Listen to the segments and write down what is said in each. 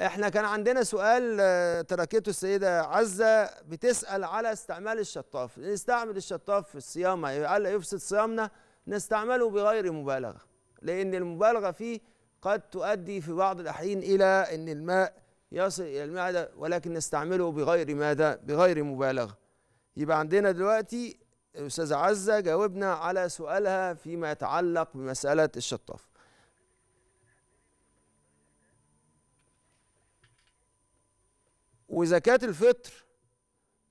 احنا كان عندنا سؤال آه، تركته السيده عزه بتسال على استعمال الشطاف نستعمل الشطاف في الصيام على يفسد صيامنا نستعمله بغير مبالغه لان المبالغه فيه قد تؤدي في بعض الاحيان الى ان الماء يصل الى المعده ولكن نستعمله بغير ماذا بغير مبالغه يبقى عندنا دلوقتي أستاذ عزه جاوبنا على سؤالها فيما يتعلق بمساله الشطاف وزكاة الفطر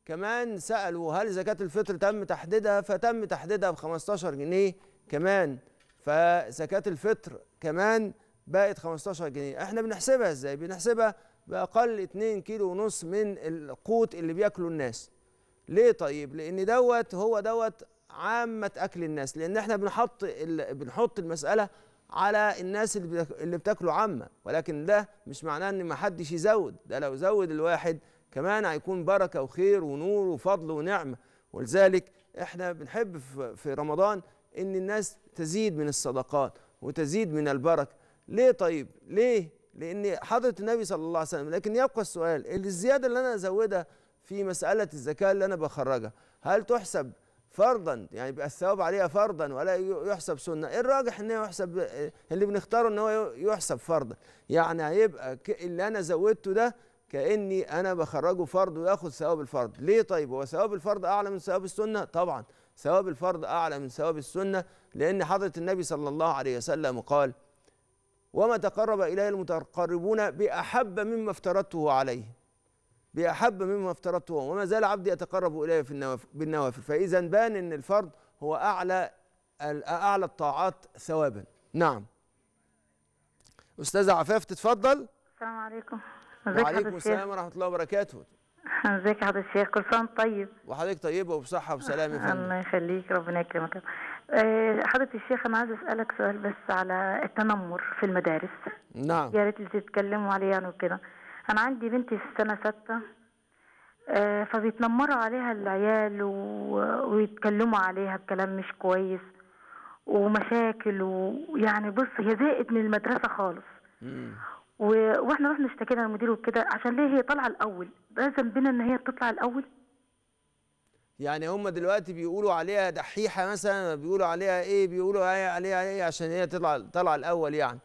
كمان سألوا هل زكاة الفطر تم تحديدها فتم تحديدها ب 15 جنيه كمان فزكاة الفطر كمان بقت 15 جنيه احنا بنحسبها ازاي بنحسبها بأقل 2 كيلو ونص من القوت اللي بيأكلوا الناس ليه طيب لأن دوت هو دوت عامة أكل الناس لأن احنا بنحط بنحط المسألة على الناس اللي بتاكلوا عامة ولكن ده مش معناه ان ما حدش يزود ده لو زود الواحد كمان هيكون بركة وخير ونور وفضل ونعمة ولذلك احنا بنحب في رمضان ان الناس تزيد من الصدقات وتزيد من البركة ليه طيب ليه لان حضرة النبي صلى الله عليه وسلم لكن يبقى السؤال الزيادة اللي انا ازودها في مسألة الزكاة اللي انا بخرجها هل تحسب فرضا يعني يبقى الثواب عليها فرضا ولا يحسب سنه ايه الراجح ان يحسب اللي بنختاره ان هو يحسب فرضا يعني هيبقى اللي انا زودته ده كاني انا بخرجه فرض وياخد ثواب الفرض ليه طيب هو ثواب الفرض اعلى من ثواب السنه طبعا ثواب الفرض اعلى من ثواب السنه لان حضره النبي صلى الله عليه وسلم قال وما تقرب الي المتقربون باحب مما افترضته عليه بأحب مما افترضته وما زال عبدي يتقرب إلي في النوافل بالنوافل فإذا بان أن الفرض هو أعلى أعلى الطاعات ثوابا نعم أستاذة عفاف تتفضل السلام عليكم وعليكم السلام ورحمة الله وبركاته ازيك يا حضرتك الشيخ كل سنه طيب وحضرتك طيبه وبصحه وسلامة يا فندم الله يخليك ربنا يكرمك آه، حضرة الشيخ انا عايز اسالك سؤال بس على التنمر في المدارس نعم يا ريت تتكلموا عليه يعني وكده انا عندي بنتي في السنه سته آه، فبيتنمروا عليها العيال ويتكلموا عليها بكلام مش كويس ومشاكل ويعني بص هي زهقت من المدرسه خالص و... واحنا رحنا اشتكينا للمدير وكده عشان ليه هي طالعه الاول لازم بينا ان هي تطلع الاول يعني هم دلوقتي بيقولوا عليها دحيحه مثلا بيقولوا عليها ايه بيقولوا عليها ايه عشان هي تطلع طالعه الاول يعني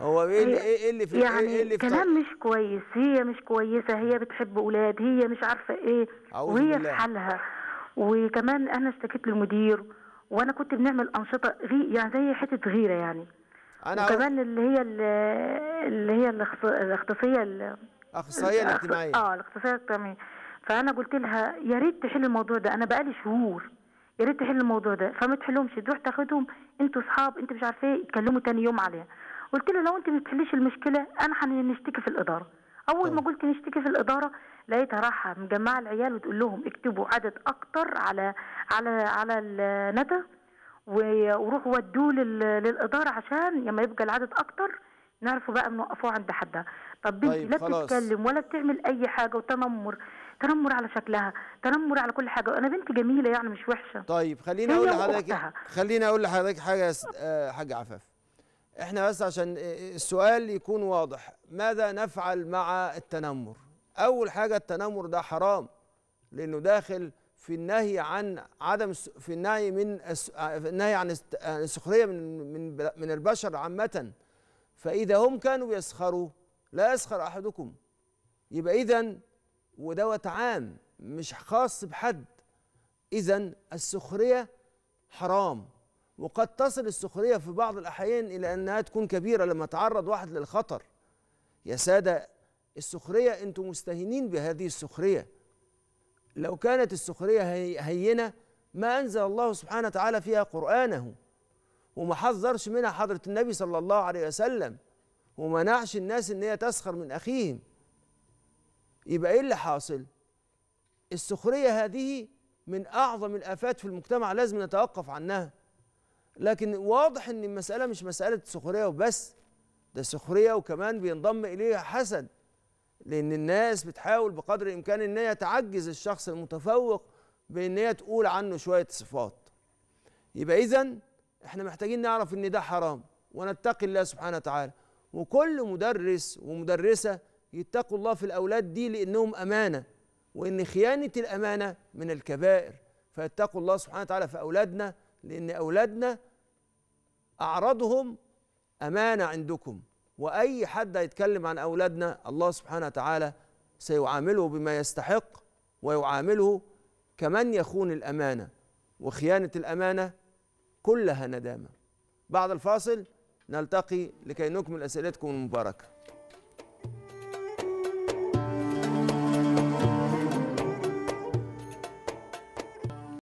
هو ايه اللي إيه-, ايه اللي في إيه- يعني ايه اللي في كلام مش كويس هي مش كويسه هي بتحب اولاد هي مش عارفه ايه وهي في حالها وكمان انا اشتكيت للمدير وانا كنت بنعمل انشطه غي يعني زي حته غيره يعني انا وكمان اللي هي اللي هي الاختصاصيه الاخصائيه الاجتماعيه اه الاختصاصيه الاجتماعيه فانا قلت لها يا ريت تحل الموضوع ده انا بقالي شهور يا ريت تحل الموضوع ده فما تحلهمش تروح تاخدهم انتوا اصحاب انت مش عارفه ايه يتكلموا تاني يوم عليها قلت له لو انت ما بتحليش المشكله انا هنشتكي في الاداره اول طيب. ما قلت نشتكي في الاداره لقيتها رايحه مجمعه العيال وتقول لهم اكتبوا عدد اكتر على على على الندى وروحوا ودوه للاداره عشان لما يبقى العدد اكتر نعرفوا بقى نوقفوه عند حدها طب بنتي طيب لا بتتكلم ولا بتعمل اي حاجه وتنمر تنمر على شكلها تنمر على كل حاجه انا بنت جميله يعني مش وحشه طيب خليني اقول لحضرتك خليني اقول لحضرتك حاجه آه، حاجه عفاف احنا بس عشان السؤال يكون واضح ماذا نفعل مع التنمر اول حاجه التنمر ده حرام لانه داخل في النهي عن عدم في النهي من النهي عن السخريه من من من البشر عامه فاذا هم كانوا يسخروا لا يسخر احدكم يبقى اذا ودوت عام مش خاص بحد اذا السخريه حرام وقد تصل السخرية في بعض الأحيان إلى أنها تكون كبيرة لما تعرض واحد للخطر يا سادة السخرية أنتم مستهينين بهذه السخرية لو كانت السخرية هينة ما أنزل الله سبحانه وتعالى فيها قرآنه وما حذرش منها حضرة النبي صلى الله عليه وسلم ومنعش الناس ان هي تسخر من اخيهم يبقى ايه اللي حاصل السخريه هذه من اعظم الافات في المجتمع لازم نتوقف عنها لكن واضح ان المساله مش مساله سخريه وبس ده سخريه وكمان بينضم اليها حسد لان الناس بتحاول بقدر الامكان ان هي تعجز الشخص المتفوق بان هي تقول عنه شويه صفات يبقى اذا احنا محتاجين نعرف ان ده حرام ونتقي الله سبحانه وتعالى وكل مدرس ومدرسه يتقوا الله في الاولاد دي لانهم امانه وان خيانه الامانه من الكبائر فيتقوا الله سبحانه وتعالى في اولادنا لأن أولادنا أعرضهم أمانة عندكم وأي حد هيتكلم عن أولادنا الله سبحانه وتعالى سيعامله بما يستحق ويعامله كمن يخون الأمانة وخيانة الأمانة كلها ندامة بعد الفاصل نلتقي لكي نكمل أسئلتكم المباركة